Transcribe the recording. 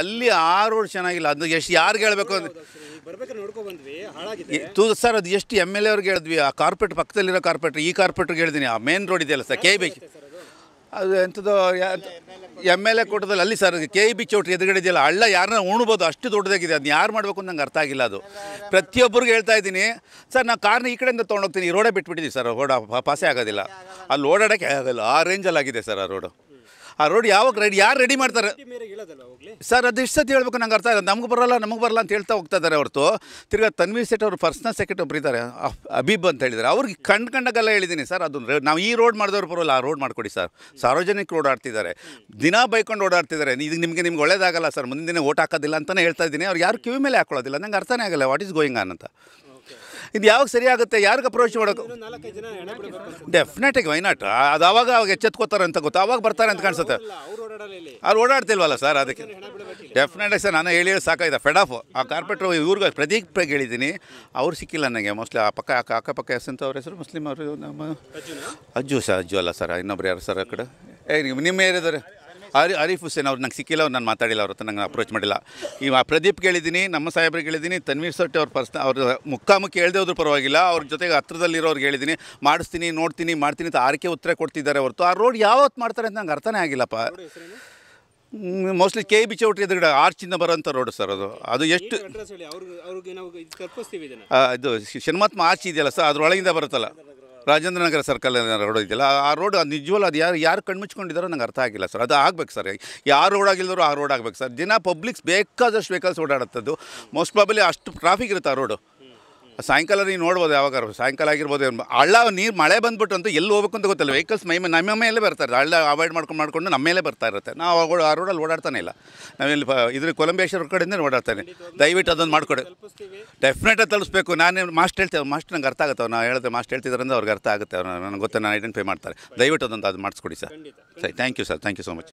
ಅಲ್ಲಿ ಆರು ರೋಡ್ ಚೆನ್ನಾಗಿಲ್ಲ ಅದು ಎಷ್ಟು ಯಾರಿಗೆ ಹೇಳಬೇಕು ಅಂದ್ರೆ ತು ಸರ್ ಅದು ಎಷ್ಟು ಎಮ್ ಎಲ್ ಎ ಹೇಳಿದ್ವಿ ಆ ಕಾರ್ಪೊರೇಟ್ ಪಕ್ಕದಲ್ಲಿರೋ ಕಾರ್ಪೊರೇಟ್ರ್ ಈ ಕಾರ್ಪೇಟ್ರಿಗೆ ಹೇಳಿದ್ದೀನಿ ಆ ಮೇನ್ ರೋಡ್ ಇದೆಯಲ್ಲ ಸರ್ ಕೆ ಬಿ ಅದು ಎಂಥದ್ದು ಎಮ್ ಎಲ್ ಎ ಕೋಟದಲ್ಲಿ ಅಲ್ಲಿ ಸರ್ ಕೆ ಬಿ ಚೌಟ್ರಿ ಎದುರುಗಡೆ ಇದೆಯಲ್ಲ ಹಳ್ಳ ಯಾರನ್ನ ಉಣ್ಬೋದು ಅಷ್ಟು ದೊಡ್ಡದಾಗಿದೆ ಅದನ್ನ ಯಾರು ಮಾಡಬೇಕು ಅಂತ ನಂಗೆ ಅರ್ಥ ಆಗಿಲ್ಲ ಅದು ಪ್ರತಿಯೊಬ್ಬರಿಗೂ ಹೇಳ್ತಾ ಇದ್ದೀನಿ ಸರ್ ನಾವು ಕಾರ್ನ ಈ ಕಡೆಯಿಂದ ತೊಗೊಂಡೋಗ್ತೀನಿ ಈ ರೋಡೇ ಬಿಟ್ಬಿಟ್ಟಿದ್ದೀವಿ ಸರ್ ರೋಡ ಪಾಸೇ ಆಗೋದಿಲ್ಲ ಅಲ್ಲಿ ಓಡಾಡೋಕ್ಕೆ ಆಗಲ್ಲ ಆ ರೇಂಜಲ್ಲಿ ಆಗಿದೆ ಸರ್ ಆ ರೋಡು ಆ ರೋಡ್ ಯಾವಾಗ ರೆಡಿ ಯಾರು ರೆಡಿ ಮಾಡ್ತಾರೆ ಸರ್ ಅದು ಇಷ್ಟು ಸತಿ ಹೇಳ್ಬೇಕು ನಂಗೆ ಅರ್ಥ ಆಗಲ್ಲ ನಮ್ಗೆ ಬರೋಲ್ಲ ನಮಗೆ ಬರಲ್ಲ ಅಂತ ಹೇಳ್ತಾ ಹೋಗ್ತಾ ಇದ್ದಾರೆ ಹೊರತು ತಿರ್ಗಾ ತನ್ವೀರ್ ಸೆಟ್ ಅವರು ಪರ್ಸ್ನಲ್ ಸೆಕ್ರೆಟರಿ ಒಬ್ರು ಇದ್ದಾರೆ ಅಬೀಬ್ ಅಂತ ಹೇಳಿದ್ದಾರೆ ಅವ್ರಿಗೆ ಕಂಡು ಕಂಡಾಗೆಲ್ಲ ಹೇಳಿದ್ದೀನಿ ಸರ್ ಅದು ನಾವು ಈ ರೋಡ್ ಮಾಡಿದವ್ರು ಬರೋಲ್ಲ ಆ ರೋಡ್ ಮಾಡಿಕೊಡಿ ಸರ್ ಸಾರ್ವಜನಿಕ ರೋಡ್ ಆಡ್ತಿದ್ದಾರೆ ದಿನ ಬೈಕೊಂಡು ಓಡಾಡ್ತಿದ್ದಾರೆ ಇದು ನಿಮಗೆ ನಿಮ್ಗೆ ಒಳ್ಳೇದಾಗಲ್ಲ ಸರ್ ಮುಂದಿನ ಓಟ್ ಹಾಕೋದಿಲ್ಲ ಅಂತಲೇ ಹೇಳ್ತಾ ಇದ್ದೀನಿ ಅವ್ರು ಯಾರು ಕಿವಿ ಮೇಲೆ ಹಾಕೊಳ್ಳೋದಿಲ್ಲ ನಂಗೆ ಅರ್ಥನೇ ಆಗಲ್ಲ ವಾಟ್ ಈಸ್ ಗೋಯಿಂಗ್ ಆನ್ ಅಂತ ಇದು ಯಾವಾಗ ಸರಿ ಆಗುತ್ತೆ ಯಾರಿಗೆ ಅಪ್ರೋಚ್ ಮಾಡೋಕೆ ಡೆಫಿನೆಟ್ ಆಗಿ ವೈನಾಟ್ ಅದು ಅವಾಗ ಅವಾಗ ಎಚ್ಚೆತ್ಕೋತಾರೆ ಅಂತ ಗೊತ್ತು ಅವಾಗ ಬರ್ತಾರೆ ಅಂತ ಕಾಣಿಸುತ್ತೆ ಅವ್ರು ಓಡಾಡ್ತಿಲ್ವಲ್ಲ ಸರ್ ಅದಕ್ಕೆ ಡೆಫಿನೆಟ್ ಸರ್ ನಾನು ಹೇಳಿ ಸಾಕಾಯ್ತ ಫೆಡಾಫ್ ಫೆಡ್ ಆ ಕಾರ್ಪೆಟ್ರು ಇವ್ರಿಗೆ ಪ್ರದೀಪ್ ಹೇಳಿದ್ದೀನಿ ಅವ್ರು ಸಿಕ್ಕಿಲ್ಲ ನನಗೆ ಮೋಸ್ಟ್ಲಿ ಆ ಪಕ್ಕ ಅಕ್ಕಪಕ್ಕ ಹೆಸಂತವ್ರ ಹೆಸರು ಮುಸ್ಲಿಮ್ ಅವರು ನಮ್ಮ ಅಜ್ಜು ಸರ್ ಅಜ್ಜು ಅಲ್ಲ ಸರ್ ಇನ್ನೊಬ್ರು ಯಾರು ಸರ್ ಆ ಕಡೆ ಏ ನಿಮ್ಮ ಏರಿದ್ದಾರೆ ಅರಿ ಅರೀಫ್ ಹುಸೇನ್ ಅವ್ರು ನಂಗೆ ಸಿಕ್ಕಿಲ್ಲ ಅವ್ರು ನಾನು ಮಾತಾಡಿಲ್ಲ ಅವ್ರ ಹತ್ರ ನಂಗೆ ಅಪ್ರೋಚ್ ಮಾಡಿಲ್ಲ ಈಗ ಪ್ರದೀಪ್ ಕೇಳಿದ್ದೀನಿ ನಮ್ಮ ಸಾಹೇಬ್ರಿಗೆ ಹೇಳಿದ್ದೀನಿ ತನ್ವೀರ್ ಸೊಟ್ಟಿ ಅವ್ರ ಪರ್ಸ್ನ ಅವ್ರ ಮುಖಾಮುಖಿ ಹೇಳ್ದೆ ಹೋದ್ರೂ ಪರವಾಗಿಲ್ಲ ಅವ್ರ ಜೊತೆಗೆ ಹತ್ರದಲ್ಲಿರೋರ್ಗೆ ಹೇಳಿದ್ದೀನಿ ಮಾಡಿಸ್ತೀನಿ ನೋಡ್ತೀನಿ ಮಾಡ್ತೀನಿ ಅಂತ ಆರಕೆ ಉತ್ತರ ಕೊಡ್ತಿದ್ದಾರೆ ಹೊರತು ಆ ರೋಡ್ ಯಾವತ್ತು ಮಾಡ್ತಾರೆ ಅಂತ ನಂಗೆ ಅರ್ಥನೇ ಆಗಿಲ್ಲಪ್ಪ ಮೋಸ್ಟ್ಲಿ ಕೆ ಬಿ ಚೌಟ್ರಿ ಎದುರುಗಡೆ ಆರ್ಚಿಂದ ಬರೋಂಥ ರೋಡ್ ಸರ್ ಅದು ಅದು ಎಷ್ಟು ಇದು ಶನ್ಮಾತ್ಮ ಆರ್ಚ್ ಇದೆಯಲ್ಲ ಸರ್ ಅದ್ರೊಳಗಿಂದ ಬರುತ್ತಲ್ಲ ರಾಜೇಂದ್ರನಗರ ಸರ್ಕಲ್ ರೋಡ್ ಇದೆಯಲ್ಲ ಆ ರೋಡ್ ಅದು ನಿಜವಲ್ಲ ಅದು ಯಾರು ಯಾರು ಕಣ್ಮುಚ್ಕೊಂಡಿದ್ದಾರೋ ನಂಗೆ ಅರ್ಥ ಆಗಿಲ್ಲ ಸರ್ ಅದು ಆಗಬೇಕು ಸರ್ ಯಾರು ರೋಡ್ ಆಗಿಲ್ದರೂ ಆ ರೋಡ್ ಆಗಬೇಕು ಸರ್ ದಿನ ಪಬ್ಲಿಕ್ಸ್ ಬೇಕಾದಷ್ಟು ವೆಹಿಕಲ್ಸ್ ಓಡಾಡುತ್ತದ್ದು ಮೋಸ್ಟ್ ಪ್ರಾಬಲಿ ಅಷ್ಟು ಟ್ರಾಫಿಕ್ ಇರುತ್ತೆ ಆ ರೋಡು ಸಾಯಂಕಾಲ ನೀವು ನೋಡ್ಬೋದು ಯಾವಾಗ ಸಾಯಂಕಾಲ ಆಗಿರ್ಬೋದು ಹಳ್ಳ ನೀರು ಮಳೆ ಬಂದ್ಬಿಟ್ಟು ಅಂತೂ ಎಲ್ಲಿ ಹೋಗ್ಬೇಕು ಅಂತ ಗೊತ್ತಿಲ್ಲ ವೆಹಿಕಲ್ಸ್ ಮೈ ನಮ್ಮ ಮೇಲೆ ಬರ್ತಾರೆ ಹಳ್ಳ ಅವಾಯ್ಡ್ ಮಾಡ್ಕೊಂಡು ಮಾಡ್ಕೊಂಡು ನಮ್ಮ ಮೇಲೆ ಬರ್ತಾ ಇರುತ್ತೆ ನಾವು ಆ ರೋಡಲ್ಲಿ ಓಡಾಡ್ತಾನೆ ಇಲ್ಲ ನಾವಿಲ್ಲಿ ಇದ್ರ ಕೊಲಂಬೇಶ್ವರ ಕಡೆಯಿಂದ ಓಡಾಡ್ತಾನೆ ದಯವಿಟ್ಟು ಅದೊಂದು ಮಾಡಿಕೊಡಿ ಡೆಫಿನೆಟಾಗಿ ತಲುಪಿಸ್ಬೇಕು ನಾನು ಮಾಸ್ಟ್ ಹೇಳ್ತೇವೆ ಮಾಸ್ಟ್ ನಂಗೆ ಅರ್ಥ ಆಗುತ್ತೆ ನಾವು ಹೇಳಿದ್ರೆ ಮಾಸ್ಟ್ ಹೇಳ್ತಿದ್ರಂದ್ರೆ ಅವ್ರಿಗೆ ಅರ್ಥ ಆಗುತ್ತೆ ಅವ್ರು ನನಗೆ ಗೊತ್ತು ನಾನು ಐಡೆಂಟಿಫೈ ಮಾಡ್ತಾರೆ ದಯವಿಟ್ಟು ಅದೊಂದು ಅದು ಮಾಡಿಸ್ಕೊಡಿ ಸರ್ ಸರಿ thank you sir thank you so much